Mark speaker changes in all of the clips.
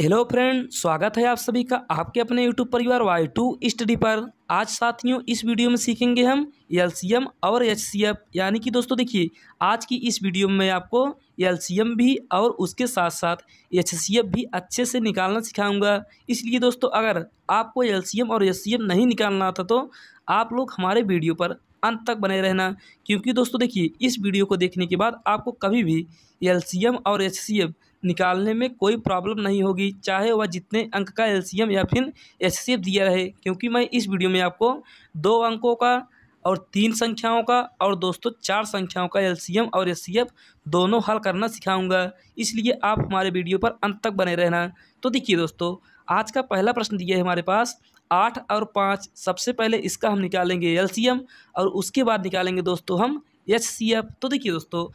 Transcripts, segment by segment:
Speaker 1: hello friend स्वागत है आप सभी का आपके अपने यूट्यूब परिवार वाई टू स्टडी पर आज साथियों इस वीडियो में सीखेंगे हम एल और एच यानी कि दोस्तों देखिए आज की इस वीडियो में आपको एल भी और उसके साथ साथ एच भी अच्छे से निकालना सिखाऊंगा इसलिए दोस्तों अगर आपको एल और एच नहीं निकालना आता तो आप लोग हमारे वीडियो पर अंत तक बने रहना क्योंकि दोस्तों देखिए इस वीडियो को देखने के बाद आपको कभी भी एल और एच निकालने में कोई प्रॉब्लम नहीं होगी चाहे वह जितने अंक का एलसीएम या फिर एस दिया रहे क्योंकि मैं इस वीडियो में आपको दो अंकों का और तीन संख्याओं का और दोस्तों चार संख्याओं का एलसीएम और एस दोनों हल करना सिखाऊंगा इसलिए आप हमारे वीडियो पर अंत तक बने रहना तो देखिए दोस्तों आज का पहला प्रश्न दिया है हमारे पास आठ और पाँच सबसे पहले इसका हम निकालेंगे एल और उसके बाद निकालेंगे दोस्तों हम एच तो देखिए दोस्तों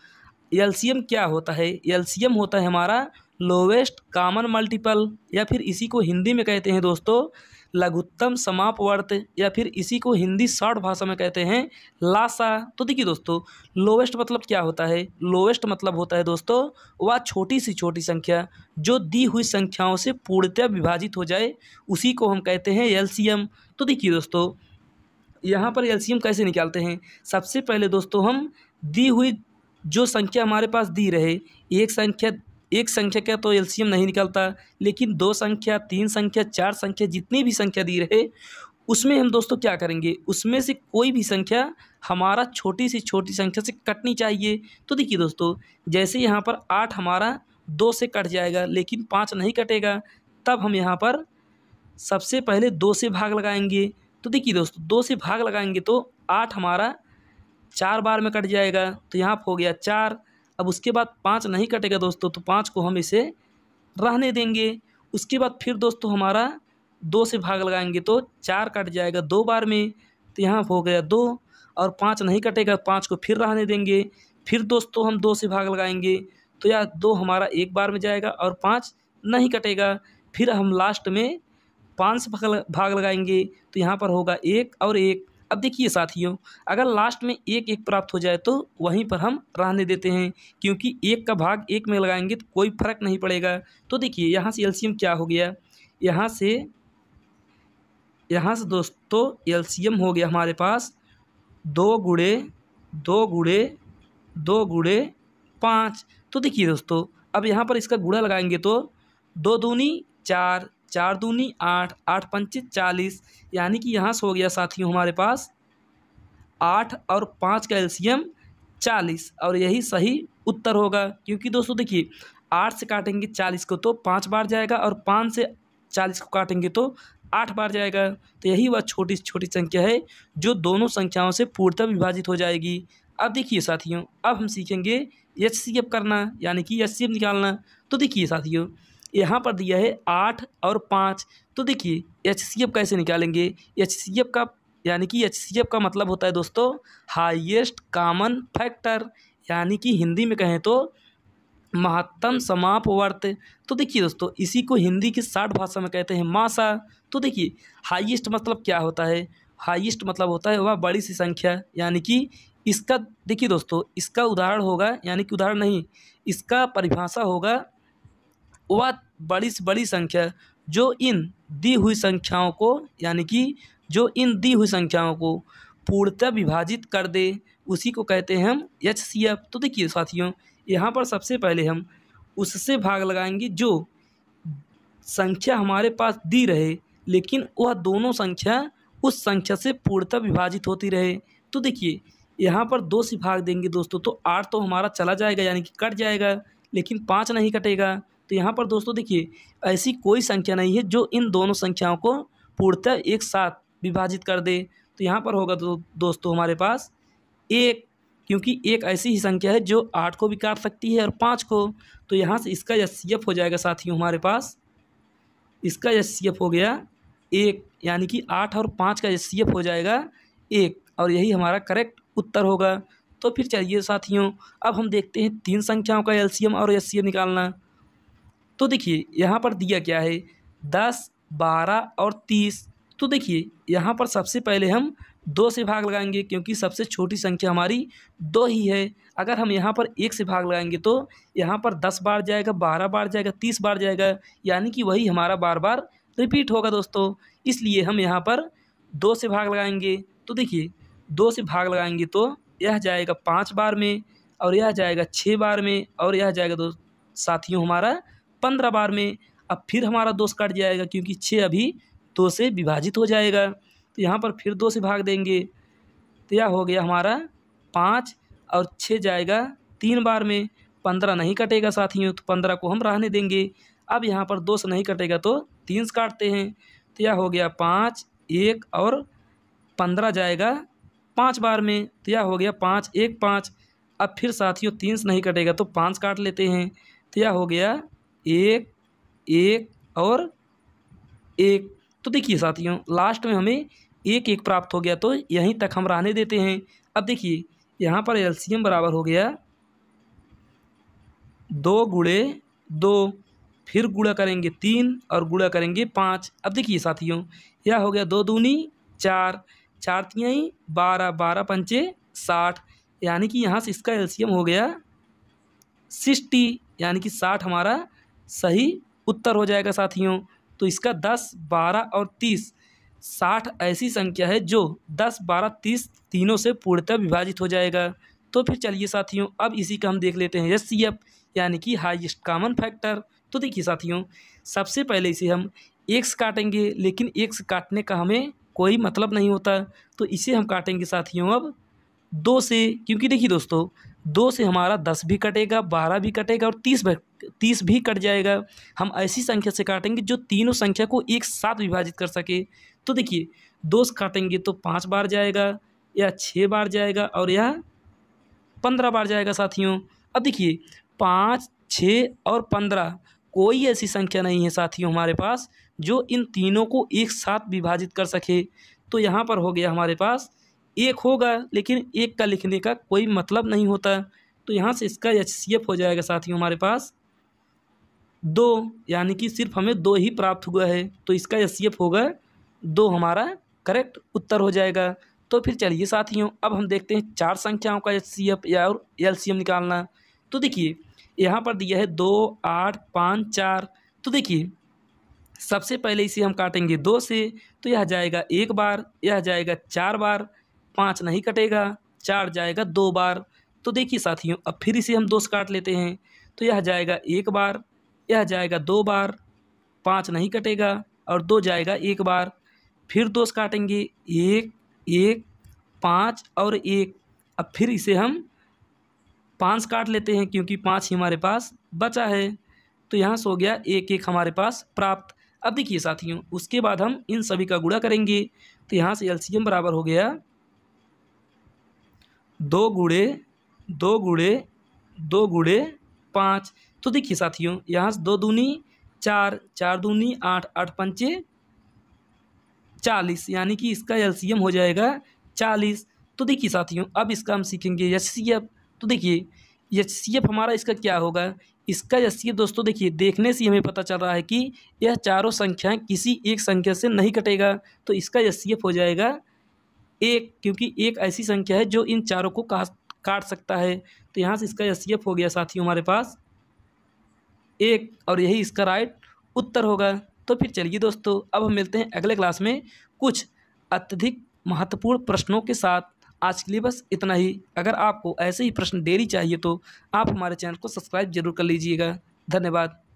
Speaker 1: एलसीएम क्या होता है एलसीएम होता है हमारा लोवेस्ट कॉमन मल्टीपल या फिर इसी को हिंदी में कहते हैं दोस्तों लघुत्तम समापवर्त या फिर इसी को हिंदी शॉर्ट भाषा में कहते हैं लासा तो देखिए दोस्तों लोवेस्ट मतलब क्या होता है लोवेस्ट मतलब होता है दोस्तों वह छोटी सी छोटी संख्या जो दी हुई संख्याओं से पूर्णतः विभाजित हो जाए उसी को हम कहते हैं एलसीएम तो देखिए दोस्तों यहाँ पर एलसीएम कैसे निकालते हैं सबसे पहले दोस्तों हम दी हुई जो संख्या हमारे पास दी रहे एक संख्या एक संख्या का तो एलसीएम नहीं निकलता लेकिन दो संख्या तीन संख्या चार संख्या जितनी भी संख्या दी रहे उसमें हम दोस्तों क्या करेंगे उसमें से कोई भी संख्या हमारा छोटी से छोटी संख्या से कटनी चाहिए तो देखिए दोस्तों जैसे यहाँ पर आठ हमारा दो से कट जाएगा लेकिन पाँच नहीं कटेगा तब हम यहाँ पर सबसे पहले दो से भाग लगाएंगे तो देखिए दोस्तों दो से भाग लगाएंगे तो आठ हमारा चार बार में कट जाएगा तो यहाँ हो गया चार अब उसके बाद पाँच नहीं कटेगा दोस्तों तो पाँच को हम इसे रहने देंगे उसके बाद फिर दोस्तों हमारा दो से भाग लगाएंगे तो चार कट जाएगा दो बार में तो यहाँ हो गया दो और पाँच नहीं कटेगा पाँच को फिर रहने देंगे फिर दोस्तों हम दो से भाग लगाएंगे तो यह दो हमारा एक बार में जाएगा और पाँच नहीं कटेगा फिर हम लास्ट में पाँच से भाग लगाएंगे तो यहाँ पर होगा एक और एक अब देखिए साथियों अगर लास्ट में एक एक प्राप्त हो जाए तो वहीं पर हम रहने देते हैं क्योंकि एक का भाग एक में लगाएंगे तो कोई फर्क नहीं पड़ेगा तो देखिए यहाँ से एल्शियम क्या हो गया यहाँ से यहाँ से दोस्तों एल्शियम हो गया हमारे पास दो गुड़े दो गुड़े दो गुड़े पाँच तो देखिए दोस्तों अब यहाँ पर इसका गुड़ा लगाएंगे तो दो दूनी चार चार दूनी आठ आठ पंच चालीस यानी कि यहाँ से हो गया साथियों हमारे पास आठ और पाँच का एल्शियम चालीस और यही सही उत्तर होगा क्योंकि दोस्तों देखिए आठ से काटेंगे चालीस को तो पाँच बार जाएगा और पाँच से चालीस को काटेंगे तो आठ बार जाएगा तो यही वह छोटी छोटी संख्या है जो दोनों संख्याओं से पूर्णतः विभाजित हो जाएगी अब देखिए साथियों अब हम सीखेंगे एच सी एफ करना यानी कि एच सी एफ निकालना तो देखिए साथियों यहाँ पर दिया है आठ और पाँच तो देखिए एच सी एफ कैसे निकालेंगे एच सी एफ का यानी कि एच सी एफ का मतलब होता है दोस्तों हाइएस्ट कामन फैक्टर यानी कि हिंदी में कहें तो महत्तम वर्त तो देखिए दोस्तों इसी को हिंदी की साठ भाषा में कहते हैं मासा तो देखिए हाइएस्ट मतलब क्या होता है हाइएस्ट मतलब होता है वह बड़ी सी संख्या यानी कि इसका देखिए दोस्तों इसका उदाहरण होगा यानी कि उदाहरण नहीं इसका परिभाषा होगा वह बड़ी से बड़ी संख्या जो इन दी हुई संख्याओं को यानी कि जो इन दी हुई संख्याओं को पूर्णतः विभाजित कर दे उसी को कहते हैं हम एच सी एफ तो देखिए साथियों यहाँ पर सबसे पहले हम उससे भाग लगाएंगे जो संख्या हमारे पास दी रहे लेकिन वह दोनों संख्या उस संख्या से पूर्णतः विभाजित होती रहे तो देखिए यहाँ पर दो से भाग देंगे दोस्तों तो आठ तो हमारा चला जाएगा यानी कि कट जाएगा लेकिन पाँच नहीं कटेगा तो यहाँ पर दोस्तों देखिए ऐसी कोई संख्या नहीं है जो इन दोनों संख्याओं को पूर्णतः एक साथ विभाजित कर दे तो यहाँ पर होगा दो, दोस्तों हमारे पास एक क्योंकि एक ऐसी ही संख्या है जो आठ को भी काट सकती है और पाँच को तो यहाँ से इसका एस हो जाएगा साथियों हमारे पास इसका एस हो गया एक यानी कि आठ और पाँच का एस हो जाएगा एक और यही हमारा करेक्ट उत्तर होगा तो फिर चलिए साथियों अब हम देखते हैं तीन संख्याओं का एलसीएम और एससीएम निकालना तो देखिए यहाँ पर दिया क्या है दस बारह और तीस तो देखिए यहाँ पर सबसे पहले हम दो से भाग लगाएंगे क्योंकि सबसे छोटी संख्या हमारी दो ही है अगर हम यहाँ पर एक से भाग लगाएंगे तो यहाँ पर दस बार जाएगा बारह बार जाएगा तीस बार जाएगा यानी कि वही हमारा बार बार रिपीट होगा दोस्तों इसलिए हम यहाँ पर दो से भाग लगाएंगे तो देखिए दो से भाग लगाएंगे तो यह जाएगा पाँच बार में और यह जाएगा छः बार में और यह जाएगा दो साथियों हमारा पंद्रह बार में अब फिर हमारा दोष कट जाएगा क्योंकि छः अभी दो से विभाजित हो जाएगा तो यहाँ पर फिर दो से भाग देंगे तो यह हो गया हमारा पाँच और छः जाएगा तीन बार में पंद्रह नहीं कटेगा साथियों तो पंद्रह को हम रहने देंगे अब यहाँ पर दो से नहीं कटेगा तो तीन से काटते हैं तो यह हो गया पाँच एक और पंद्रह जाएगा पाँच बार में तो यह हो गया पाँच एक पाँच अब फिर साथियों तीन से नहीं कटेगा तो पाँच काट लेते हैं तो यह हो गया एक एक और एक तो देखिए साथियों लास्ट में हमें एक एक प्राप्त हो गया तो यहीं तक हम रहने देते हैं अब देखिए यहाँ पर एलसीएम बराबर हो गया दो गुड़े दो फिर गुड़ा करेंगे तीन और गुड़ा करेंगे पाँच अब देखिए साथियों यह हो गया दो दूनी चार चार तियाई बारह बारह पंचे साठ यानी कि यहाँ से इसका एलसीएम हो गया सिक्सटी यानी कि साठ हमारा सही उत्तर हो जाएगा साथियों तो इसका दस बारह और तीस साठ ऐसी संख्या है जो दस बारह तीस तीनों से पूर्णतः विभाजित हो जाएगा तो फिर चलिए साथियों अब इसी का हम देख लेते हैं एस सी एफ यानी कि हाईएस्ट कॉमन फैक्टर तो देखिए साथियों सबसे पहले इसे हम एक्स काटेंगे लेकिन एक्स काटने का हमें कोई मतलब नहीं होता तो इसे हम काटेंगे साथियों अब दो से क्योंकि देखिए दोस्तों दो से हमारा दस भी कटेगा बारह भी कटेगा और तीस तीस भी कट जाएगा हम ऐसी संख्या से काटेंगे जो तीनों संख्या को एक साथ विभाजित कर सके तो देखिए दो से काटेंगे तो पाँच बार जाएगा या छः बार जाएगा और यह पंद्रह बार जाएगा साथियों अब देखिए पाँच छः और पंद्रह कोई ऐसी संख्या नहीं है साथियों हमारे पास जो इन तीनों को एक साथ विभाजित कर सके तो यहाँ पर हो गया हमारे पास एक होगा लेकिन एक का लिखने का कोई मतलब नहीं होता तो यहाँ से इसका एच हो जाएगा साथियों हमारे पास दो यानी कि सिर्फ हमें दो ही प्राप्त हुआ है तो इसका एस होगा दो हमारा करेक्ट उत्तर हो जाएगा तो फिर चलिए साथियों अब हम देखते हैं चार संख्याओं का एस सी एफ या और एल सी एम निकालना तो देखिए यहाँ पर दिया है दो आठ पाँच चार तो देखिए सबसे पहले इसे हम काटेंगे दो से तो यह जाएगा एक बार यह जाएगा चार बार पाँच नहीं कटेगा चार जाएगा दो बार तो देखिए साथियों अब फिर इसे हम दो से काट लेते हैं तो यह जाएगा एक बार यह जाएगा दो बार पाँच नहीं कटेगा और दो जाएगा एक बार फिर दो से काटेंगे एक एक पाँच और एक अब फिर इसे हम पाँच काट लेते हैं क्योंकि पाँच ही हमारे पास बचा है तो यहाँ से हो गया एक एक हमारे पास प्राप्त अब देखिए साथियों उसके बाद हम इन सभी का गुड़ा करेंगे तो यहाँ से एलसीएम बराबर हो गया दो गुड़े दो गुड़े दो गुड़े पाँच तो देखिए साथियों यहाँ से दो दूनी चार चार दूनी आठ आठ पंचे चालीस यानी कि इसका एल हो जाएगा चालीस तो देखिए साथियों अब इसका हम सीखेंगे एच सी एफ तो देखिए एच सी एफ हमारा इसका क्या होगा इसका एस दोस्तों देखिए देखने से हमें पता चल रहा है कि यह चारों संख्या किसी एक संख्या से नहीं कटेगा तो इसका एस हो जाएगा एक क्योंकि एक ऐसी संख्या है जो इन चारों को काट सकता है तो यहाँ से इसका एस हो गया साथियों हमारे पास एक और यही इसका राइट उत्तर होगा तो फिर चलिए दोस्तों अब हम मिलते हैं अगले क्लास में कुछ अत्यधिक महत्वपूर्ण प्रश्नों के साथ आज के लिए बस इतना ही अगर आपको ऐसे ही प्रश्न डेली चाहिए तो आप हमारे चैनल को सब्सक्राइब जरूर कर लीजिएगा धन्यवाद